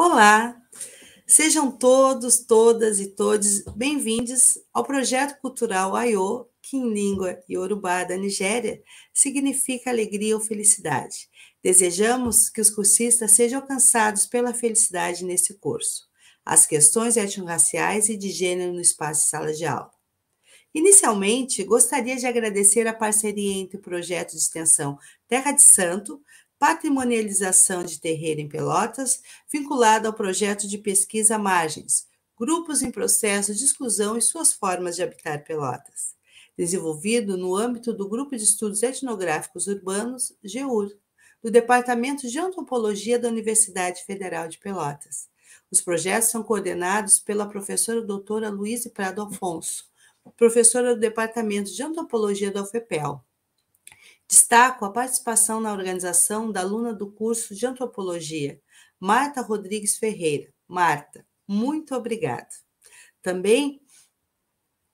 Olá! Sejam todos, todas e todos bem-vindos ao projeto cultural Aiô, que em língua iorubá da Nigéria significa alegria ou felicidade. Desejamos que os cursistas sejam alcançados pela felicidade nesse curso. As questões étnico-raciais e de gênero no espaço de sala de aula. Inicialmente, gostaria de agradecer a parceria entre o projeto de extensão Terra de Santo, Patrimonialização de Terreiro em Pelotas, vinculada ao projeto de pesquisa Margens, Grupos em Processo de Exclusão e Suas Formas de Habitar Pelotas, desenvolvido no âmbito do Grupo de Estudos Etnográficos Urbanos, GEUR, do Departamento de Antropologia da Universidade Federal de Pelotas. Os projetos são coordenados pela professora doutora Luiz Prado Afonso, professora do Departamento de Antropologia da UFPEL, Destaco a participação na organização da aluna do curso de Antropologia, Marta Rodrigues Ferreira. Marta, muito obrigada. Também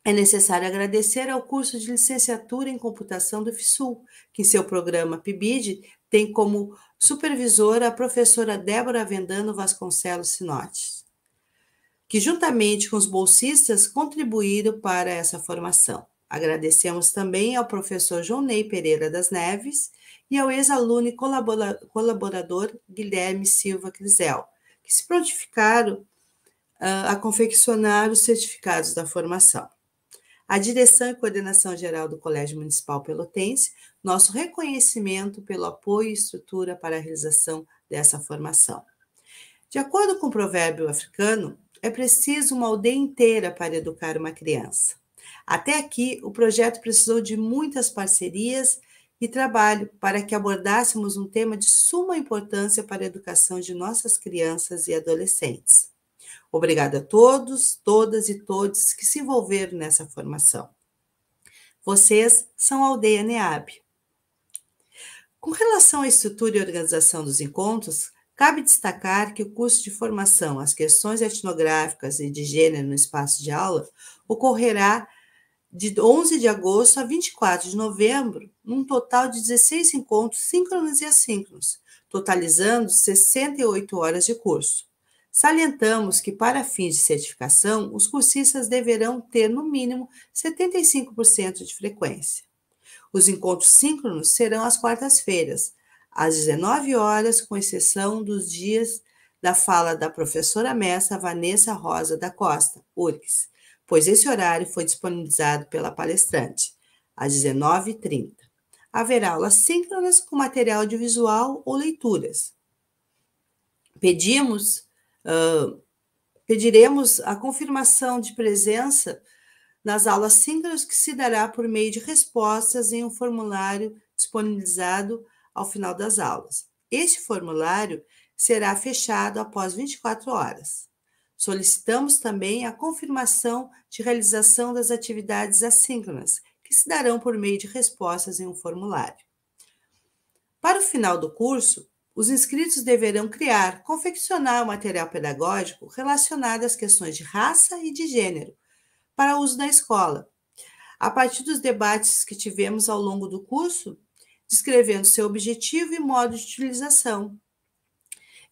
é necessário agradecer ao curso de licenciatura em computação do FISUL, que em seu programa PIBID tem como supervisora a professora Débora Vendano Vasconcelos Sinotes, que juntamente com os bolsistas contribuíram para essa formação. Agradecemos também ao professor Ney Pereira das Neves e ao ex-aluno e colaborador Guilherme Silva Crisel, que se prontificaram ah, a confeccionar os certificados da formação. A direção e coordenação geral do Colégio Municipal Pelotense, nosso reconhecimento pelo apoio e estrutura para a realização dessa formação. De acordo com o provérbio africano, é preciso uma aldeia inteira para educar uma criança. Até aqui, o projeto precisou de muitas parcerias e trabalho para que abordássemos um tema de suma importância para a educação de nossas crianças e adolescentes. Obrigada a todos, todas e todos que se envolveram nessa formação. Vocês são a Aldeia NEAB. Com relação à estrutura e organização dos encontros, cabe destacar que o curso de formação às Questões Etnográficas e de Gênero no Espaço de Aula ocorrerá de 11 de agosto a 24 de novembro, num total de 16 encontros síncronos e assíncronos, totalizando 68 horas de curso. Salientamos que, para fins de certificação, os cursistas deverão ter, no mínimo, 75% de frequência. Os encontros síncronos serão às quartas-feiras, às 19 horas, com exceção dos dias da fala da professora mestra Vanessa Rosa da Costa, URGS, pois esse horário foi disponibilizado pela palestrante, às 19h30. Haverá aulas síncronas com material audiovisual ou leituras. Pedimos, uh, pediremos a confirmação de presença nas aulas síncronas que se dará por meio de respostas em um formulário disponibilizado ao final das aulas. Este formulário será fechado após 24 horas. Solicitamos também a confirmação de realização das atividades assíncronas, que se darão por meio de respostas em um formulário. Para o final do curso, os inscritos deverão criar, confeccionar o material pedagógico relacionado às questões de raça e de gênero, para uso da escola, a partir dos debates que tivemos ao longo do curso, descrevendo seu objetivo e modo de utilização,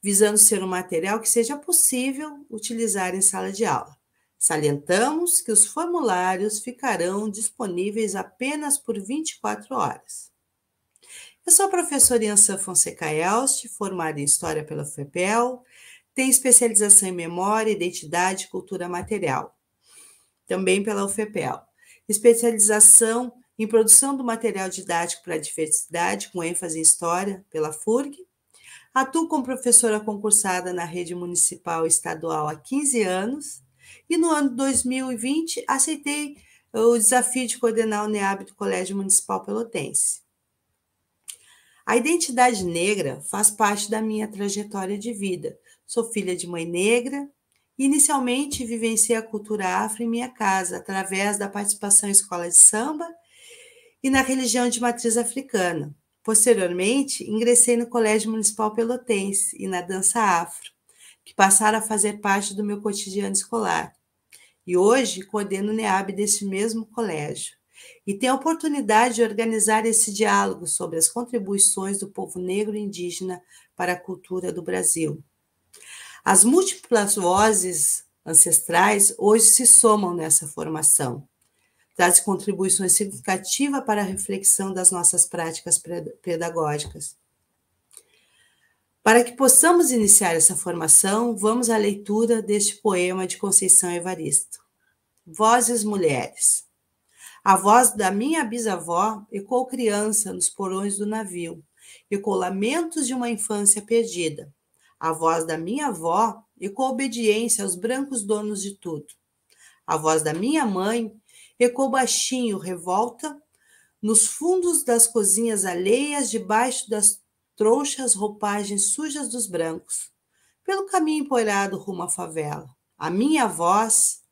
visando ser um material que seja possível utilizar em sala de aula. Salientamos que os formulários ficarão disponíveis apenas por 24 horas. Eu sou a professora Iança Fonseca Elst, formada em História pela FEPEL, tem especialização em Memória, Identidade e Cultura Material, também pela UFEPEL. Especialização em Produção do Material Didático para a Diversidade, com ênfase em História, pela FURG, Atuo como professora concursada na rede municipal e estadual há 15 anos e no ano 2020 aceitei o desafio de coordenar o NEAB do Colégio Municipal Pelotense. A identidade negra faz parte da minha trajetória de vida. Sou filha de mãe negra. Inicialmente vivenciei a cultura afro em minha casa, através da participação em escola de samba e na religião de matriz africana. Posteriormente, ingressei no Colégio Municipal Pelotense e na dança afro, que passaram a fazer parte do meu cotidiano escolar. E hoje coordeno o NEAB deste mesmo colégio e tenho a oportunidade de organizar esse diálogo sobre as contribuições do povo negro e indígena para a cultura do Brasil. As múltiplas vozes ancestrais hoje se somam nessa formação traz contribuições significativas para a reflexão das nossas práticas pedagógicas. Para que possamos iniciar essa formação, vamos à leitura deste poema de Conceição Evaristo. Vozes Mulheres. A voz da minha bisavó ecoou criança nos porões do navio, ecoou lamentos de uma infância perdida. A voz da minha avó ecoou obediência aos brancos donos de tudo. A voz da minha mãe Recou baixinho, revolta, nos fundos das cozinhas alheias, debaixo das trouxas roupagens sujas dos brancos, pelo caminho empoeirado rumo à favela. A minha voz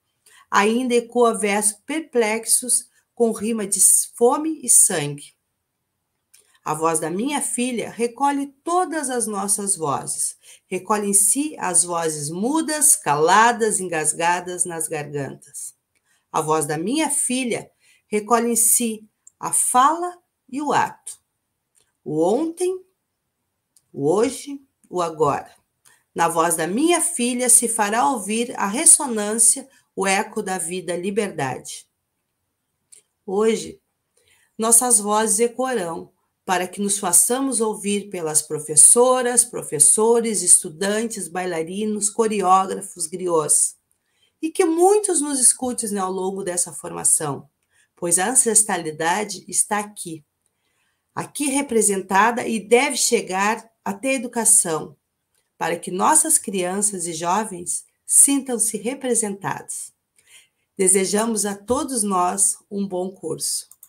ainda ecoa versos perplexos com rima de fome e sangue. A voz da minha filha recolhe todas as nossas vozes, recolhe em si as vozes mudas, caladas, engasgadas nas gargantas. A voz da minha filha recolhe em si a fala e o ato. O ontem, o hoje, o agora. Na voz da minha filha se fará ouvir a ressonância, o eco da vida, liberdade. Hoje, nossas vozes ecoarão para que nos façamos ouvir pelas professoras, professores, estudantes, bailarinos, coreógrafos, griots e que muitos nos escutem né, ao longo dessa formação, pois a ancestralidade está aqui, aqui representada e deve chegar até a educação, para que nossas crianças e jovens sintam-se representados. Desejamos a todos nós um bom curso.